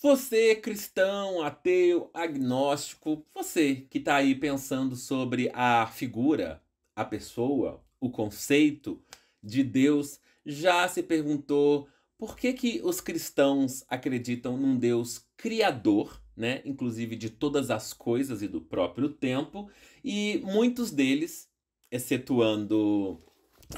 Você, cristão, ateu, agnóstico, você que está aí pensando sobre a figura, a pessoa, o conceito de Deus, já se perguntou por que, que os cristãos acreditam num Deus criador, né? inclusive de todas as coisas e do próprio tempo, e muitos deles, excetuando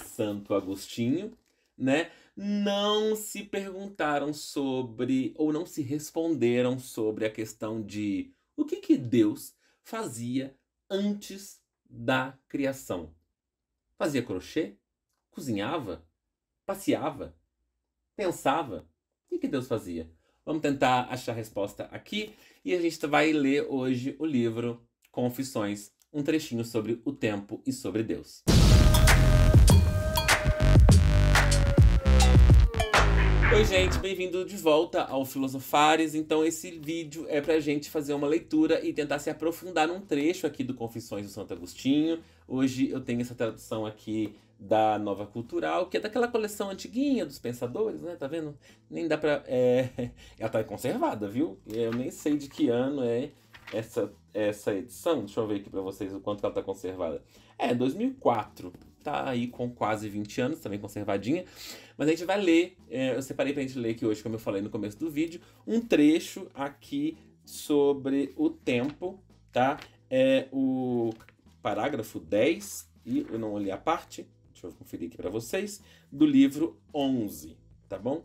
Santo Agostinho, né? Não se perguntaram sobre ou não se responderam sobre a questão de o que, que Deus fazia antes da criação. Fazia crochê? Cozinhava? Passeava? Pensava? O que, que Deus fazia? Vamos tentar achar a resposta aqui e a gente vai ler hoje o livro Confissões, um trechinho sobre o tempo e sobre Deus. Oi, gente, bem-vindo de volta ao Filosofares. Então, esse vídeo é pra gente fazer uma leitura e tentar se aprofundar num trecho aqui do Confissões do Santo Agostinho. Hoje eu tenho essa tradução aqui da Nova Cultural, que é daquela coleção antiguinha dos pensadores, né? Tá vendo? Nem dá pra. É... Ela tá conservada, viu? Eu nem sei de que ano é essa, essa edição. Deixa eu ver aqui pra vocês o quanto ela tá conservada. É, 2004 tá aí com quase 20 anos, também conservadinha. Mas a gente vai ler, é, eu separei pra gente ler aqui hoje, como eu falei no começo do vídeo, um trecho aqui sobre o tempo, tá? É o parágrafo 10, e eu não olhei a parte, deixa eu conferir aqui para vocês, do livro 11, tá bom?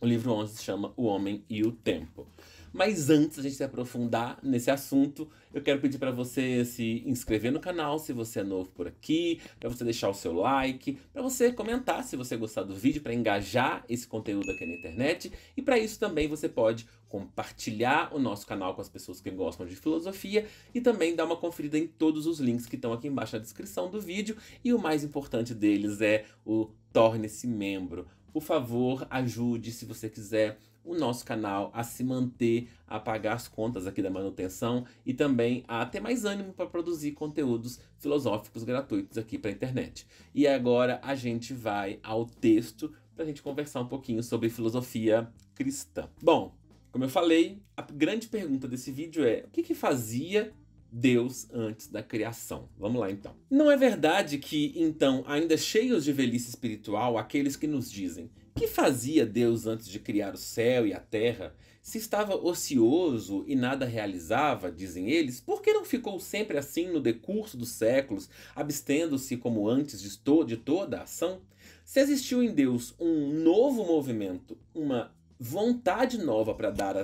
O livro 11 se chama O Homem e o Tempo. Mas antes a gente se aprofundar nesse assunto, eu quero pedir para você se inscrever no canal se você é novo por aqui, para você deixar o seu like, para você comentar se você gostar do vídeo, para engajar esse conteúdo aqui na internet. E para isso também você pode compartilhar o nosso canal com as pessoas que gostam de filosofia e também dar uma conferida em todos os links que estão aqui embaixo na descrição do vídeo. E o mais importante deles é o torne-se membro. Por favor, ajude se você quiser o nosso canal a se manter, a pagar as contas aqui da manutenção e também a ter mais ânimo para produzir conteúdos filosóficos gratuitos aqui para a internet. E agora a gente vai ao texto para a gente conversar um pouquinho sobre filosofia cristã. Bom, como eu falei, a grande pergunta desse vídeo é o que, que fazia Deus antes da criação. Vamos lá então. Não é verdade que, então, ainda cheios de velhice espiritual, aqueles que nos dizem que fazia Deus antes de criar o céu e a terra? Se estava ocioso e nada realizava, dizem eles, por que não ficou sempre assim no decurso dos séculos, abstendo-se como antes de, to de toda a ação? Se existiu em Deus um novo movimento, uma vontade nova para dar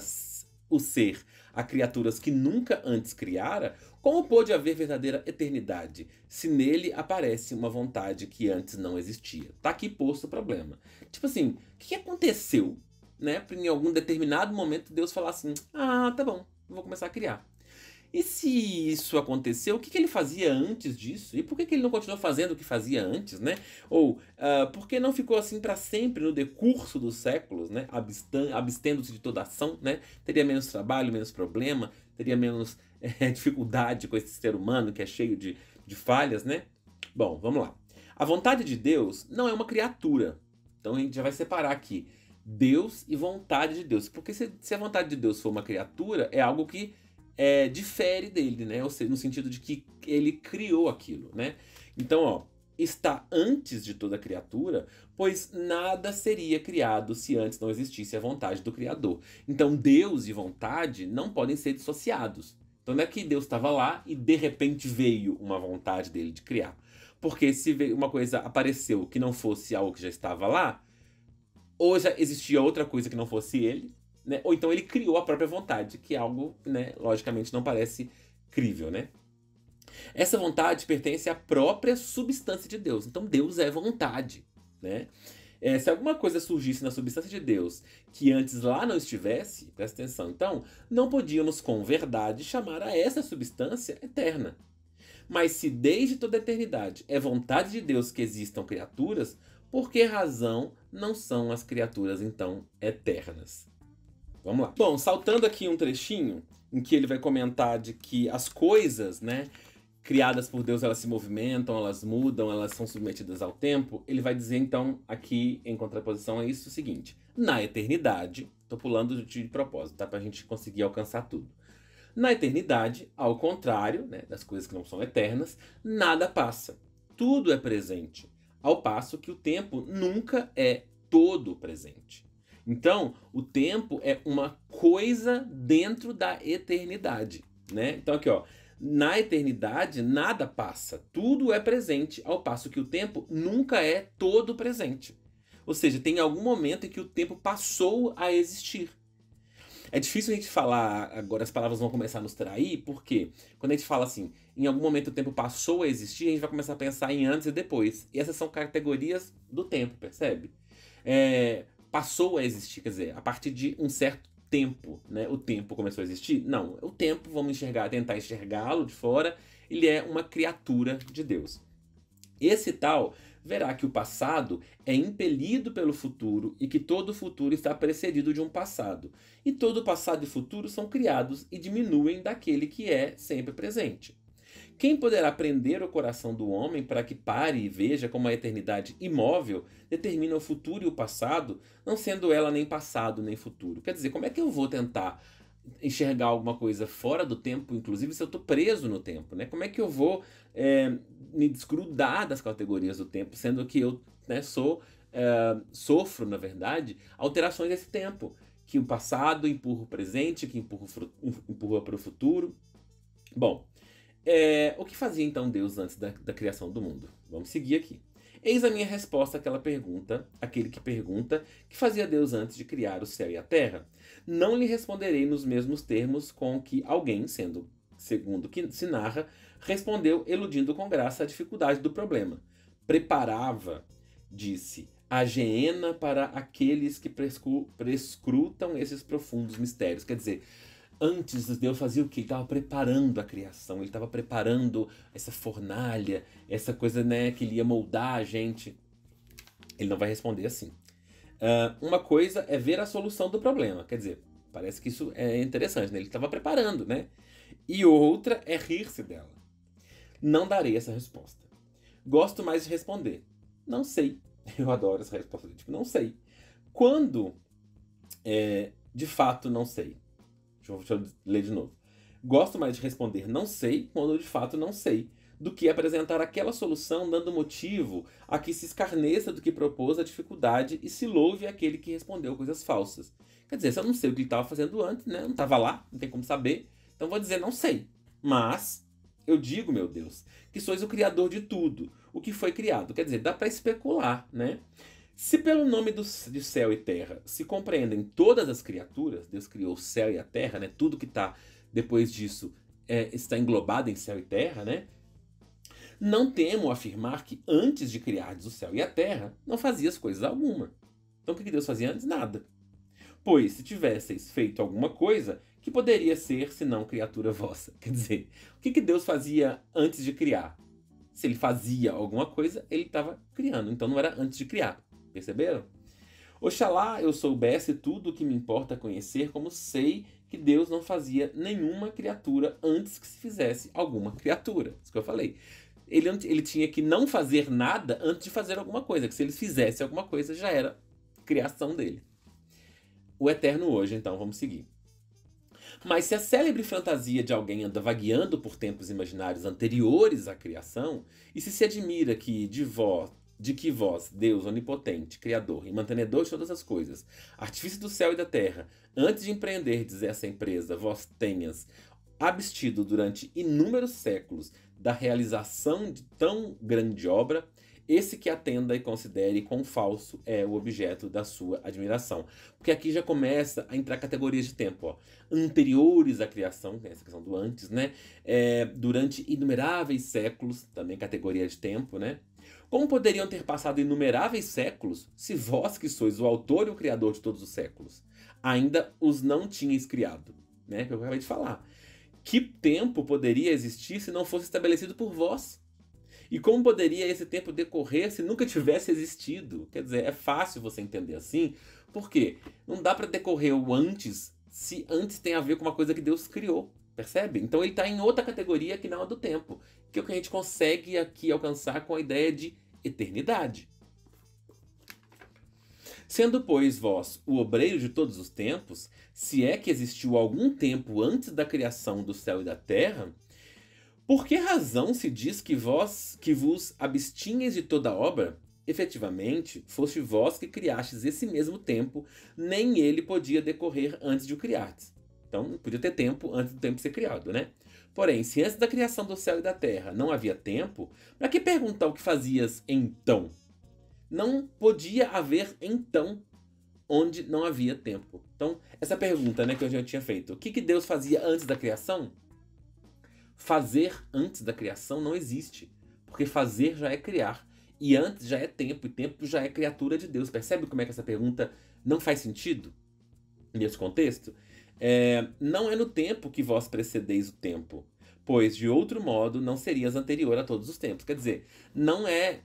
o ser a criaturas que nunca antes criara, como pôde haver verdadeira eternidade, se nele aparece uma vontade que antes não existia? Tá aqui posto o problema. Tipo assim, o que aconteceu? Né, para em algum determinado momento Deus falar assim: ah, tá bom, vou começar a criar. E se isso aconteceu, o que, que, ele fazia antes disso? E por que, que ele não continuou fazendo o que fazia antes, né? Ou uh, por que não ficou assim para sempre no decurso dos séculos, né? Abstendo-se de toda ação, né? Teria menos trabalho, menos problema, teria menos é, dificuldade com esse ser humano que é cheio de, de falhas, né? Bom, vamos lá. A vontade de Deus não é uma criatura. Então a gente já vai separar aqui. Deus e vontade de Deus. Porque se, se a vontade de Deus for uma criatura, é algo que é, difere dele, né? Ou seja, no sentido de que ele criou aquilo, né? Então, ó, está antes de toda criatura, pois nada seria criado se antes não existisse a vontade do Criador. Então, Deus e vontade não podem ser dissociados. Então, não é que Deus estava lá e de repente veio uma vontade dele de criar. Porque se uma coisa apareceu que não fosse algo que já estava lá, ou já existia outra coisa que não fosse ele, né? Ou então ele criou a própria vontade, que é algo, né, logicamente, não parece crível, né? Essa vontade pertence à própria substância de Deus. Então Deus é vontade, né? É, se alguma coisa surgisse na substância de Deus que antes lá não estivesse, presta atenção, então, não podíamos com verdade chamar a essa substância eterna. Mas se desde toda a eternidade é vontade de Deus que existam criaturas, por que razão não são as criaturas então eternas? Vamos lá. Bom, saltando aqui um trechinho em que ele vai comentar de que as coisas, né, criadas por Deus, elas se movimentam, elas mudam, elas são submetidas ao tempo. Ele vai dizer então aqui em contraposição a isso o seguinte: na eternidade, tô pulando de propósito, tá, pra gente conseguir alcançar tudo. Na eternidade, ao contrário né, das coisas que não são eternas, nada passa. Tudo é presente. Ao passo que o tempo nunca é todo presente. Então, o tempo é uma coisa dentro da eternidade, né? Então aqui, ó, na eternidade nada passa, tudo é presente, ao passo que o tempo nunca é todo presente. Ou seja, tem algum momento em que o tempo passou a existir. É difícil a gente falar, agora as palavras vão começar a nos trair, porque quando a gente fala assim, em algum momento o tempo passou a existir, a gente vai começar a pensar em antes e depois. E essas são categorias do tempo, percebe? É, passou a existir, quer dizer, a partir de um certo tempo, né? O tempo começou a existir? Não, o tempo, vamos enxergar, tentar enxergá-lo de fora, ele é uma criatura de Deus. Esse tal verá que o passado é impelido pelo futuro e que todo futuro está precedido de um passado. E todo passado e futuro são criados e diminuem daquele que é sempre presente. Quem poderá prender o coração do homem para que pare e veja como a eternidade imóvel determina o futuro e o passado, não sendo ela nem passado nem futuro? Quer dizer, como é que eu vou tentar enxergar alguma coisa fora do tempo, inclusive se eu estou preso no tempo, né? Como é que eu vou é, me desgrudar das categorias do tempo, sendo que eu né, sou é, sofro, na verdade, alterações desse tempo, que o passado empurra o presente, que empurra, empurra para o futuro. Bom, é, o que fazia então Deus antes da, da criação do mundo? Vamos seguir aqui. Eis a minha resposta àquela pergunta, aquele que pergunta, que fazia Deus antes de criar o céu e a terra. Não lhe responderei nos mesmos termos com que alguém, sendo segundo que se narra, respondeu, eludindo com graça a dificuldade do problema. Preparava, disse, a geena para aqueles que prescrutam esses profundos mistérios. Quer dizer, antes Deus fazia o que? Ele estava preparando a criação, ele estava preparando essa fornalha, essa coisa né, que ele ia moldar a gente. Ele não vai responder assim. Uh, uma coisa é ver a solução do problema, quer dizer, parece que isso é interessante, né? ele estava preparando, né? E outra é rir-se dela. Não darei essa resposta. Gosto mais de responder. Não sei. Eu adoro essa resposta. Tipo, não sei. Quando é, de fato não sei. Deixa deixa eu ler de novo. Gosto mais de responder não sei quando de fato não sei, do que apresentar aquela solução dando motivo a que se escarneça do que propôs a dificuldade e se louve aquele que respondeu coisas falsas. Quer dizer, se eu não sei o que ele estava fazendo antes, né? Não estava lá, não tem como saber. Então vou dizer não sei. Mas eu digo, meu Deus, que sois o criador de tudo, o que foi criado. Quer dizer, dá para especular, né? Se pelo nome do, de céu e terra se compreendem todas as criaturas, Deus criou o céu e a terra, né? Tudo que está depois disso é, está englobado em céu e terra, né? Não temo afirmar que antes de criardes o céu e a terra, não fazias coisas alguma. Então o que Deus fazia antes? Nada. Pois se tivesseis feito alguma coisa, que poderia ser senão criatura vossa? Quer dizer, o que, que Deus fazia antes de criar? Se ele fazia alguma coisa, ele estava criando, então não era antes de criar. Perceberam? Oxalá eu soubesse tudo o que me importa conhecer, como sei que Deus não fazia nenhuma criatura antes que se fizesse alguma criatura. Isso que eu falei. Ele, ele tinha que não fazer nada antes de fazer alguma coisa, que se ele fizesse alguma coisa já era criação dele. O eterno hoje, então, vamos seguir. Mas se a célebre fantasia de alguém anda vagueando por tempos imaginários anteriores à criação, e se se admira que de volta de que vós, Deus onipotente, Criador e mantenedor de todas as coisas, artifício do céu e da terra, antes de empreenderdes essa empresa, vós tenhas abstido durante inúmeros séculos da realização de tão grande obra, esse que atenda e considere quão falso é o objeto da sua admiração. Porque aqui já começa a entrar categorias de tempo, ó. Anteriores à criação, é essa questão do antes, né? É, durante inumeráveis séculos, também categoria de tempo, né? Como poderiam ter passado inumeráveis séculos, se vós que sois o autor e o criador de todos os séculos, ainda os não tinhais criado? Né? É eu acabei de falar. Que tempo poderia existir se não fosse estabelecido por vós? E como poderia esse tempo decorrer se nunca tivesse existido? Quer dizer, é fácil você entender assim, porque não dá para decorrer o antes se antes tem a ver com uma coisa que Deus criou. Percebe? Então ele está em outra categoria que não é do tempo, que é o que a gente consegue aqui alcançar com a ideia de eternidade. Sendo, pois, vós o obreiro de todos os tempos, se é que existiu algum tempo antes da criação do céu e da terra, por que razão se diz que vós que vos abstinhas de toda obra? Efetivamente, foste vós que criastes esse mesmo tempo, nem ele podia decorrer antes de o criardes. Então, podia ter tempo antes do tempo ser criado, né? Porém, se antes da criação do céu e da terra não havia tempo, para que perguntar o que fazias então? Não podia haver então onde não havia tempo. Então, essa pergunta né, que eu já tinha feito. O que, que Deus fazia antes da criação? Fazer antes da criação não existe. Porque fazer já é criar. E antes já é tempo, e tempo já é criatura de Deus. Percebe como é que essa pergunta não faz sentido nesse contexto? É, não é no tempo que vós precedeis o tempo, pois de outro modo não serias anterior a todos os tempos. Quer dizer, não é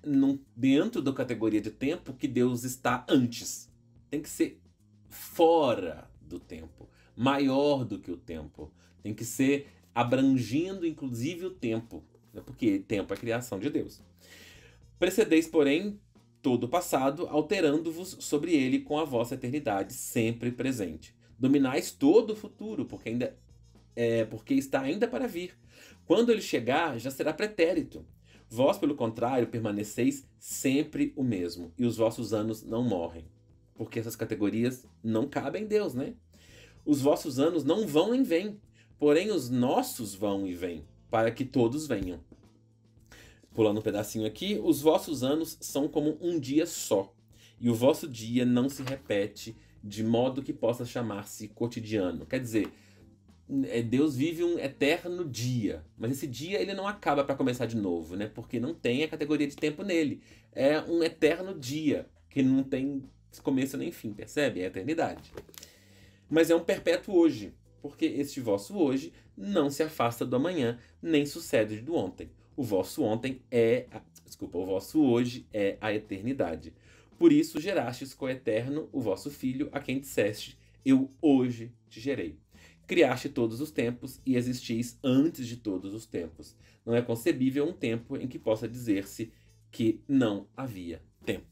dentro da categoria de tempo que Deus está antes. Tem que ser fora do tempo, maior do que o tempo. Tem que ser abrangindo inclusive o tempo, né? porque tempo é criação de Deus. Precedeis, porém, todo o passado, alterando-vos sobre ele com a vossa eternidade sempre presente dominais todo o futuro, porque ainda é, porque está ainda para vir. Quando ele chegar, já será pretérito. Vós, pelo contrário, permaneceis sempre o mesmo, e os vossos anos não morrem. Porque essas categorias não cabem em Deus, né? Os vossos anos não vão e vêm, porém os nossos vão e vêm, para que todos venham. Pulando um pedacinho aqui, os vossos anos são como um dia só, e o vosso dia não se repete de modo que possa chamar-se cotidiano. Quer dizer, é, Deus vive um eterno dia, mas esse dia ele não acaba para começar de novo, né? Porque não tem a categoria de tempo nele. É um eterno dia que não tem começo nem fim, percebe? É a eternidade. Mas é um perpétuo hoje, porque este vosso hoje não se afasta do amanhã, nem sucede do ontem. O vosso ontem é, a... desculpa, o vosso hoje é a eternidade. Por isso gerastes coeterno o vosso filho, a quem disseste: Eu hoje te gerei. Criaste todos os tempos e existis antes de todos os tempos. Não é concebível um tempo em que possa dizer-se que não havia tempo.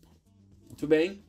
Muito bem?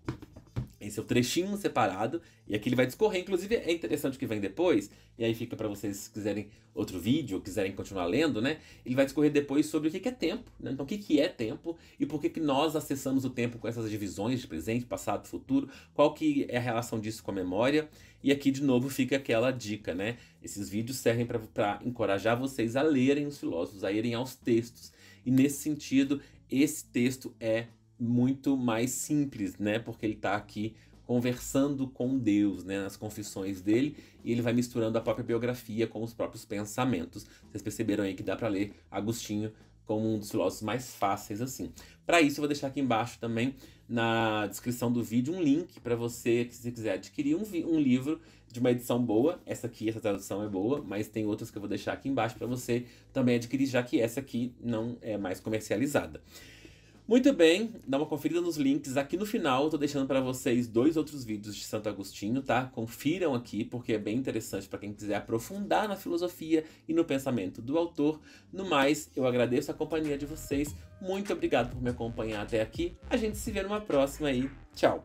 em seu trechinho separado. E aqui ele vai discorrer. Inclusive, é interessante o que vem depois. E aí fica para vocês, se quiserem outro vídeo, ou quiserem continuar lendo, né? Ele vai discorrer depois sobre o que é tempo. Né? Então, o que é tempo e por que, que nós acessamos o tempo com essas divisões de presente, passado, futuro. Qual que é a relação disso com a memória. E aqui, de novo, fica aquela dica, né? Esses vídeos servem para encorajar vocês a lerem os filósofos, a irem aos textos. E nesse sentido, esse texto é muito mais simples, né? Porque ele está aqui conversando com Deus, né, nas confissões dele, e ele vai misturando a própria biografia com os próprios pensamentos. Vocês perceberam aí que dá para ler Agostinho como um dos filósofos mais fáceis assim. Para isso eu vou deixar aqui embaixo também na descrição do vídeo um link para você que se quiser adquirir um, um, livro de uma edição boa. Essa aqui, essa tradução é boa, mas tem outras que eu vou deixar aqui embaixo para você também adquirir, já que essa aqui não é mais comercializada. Muito bem, dá uma conferida nos links aqui no final. Tô deixando para vocês dois outros vídeos de Santo Agostinho, tá? Confiram aqui porque é bem interessante para quem quiser aprofundar na filosofia e no pensamento do autor. No mais, eu agradeço a companhia de vocês. Muito obrigado por me acompanhar até aqui. A gente se vê numa próxima aí. Tchau.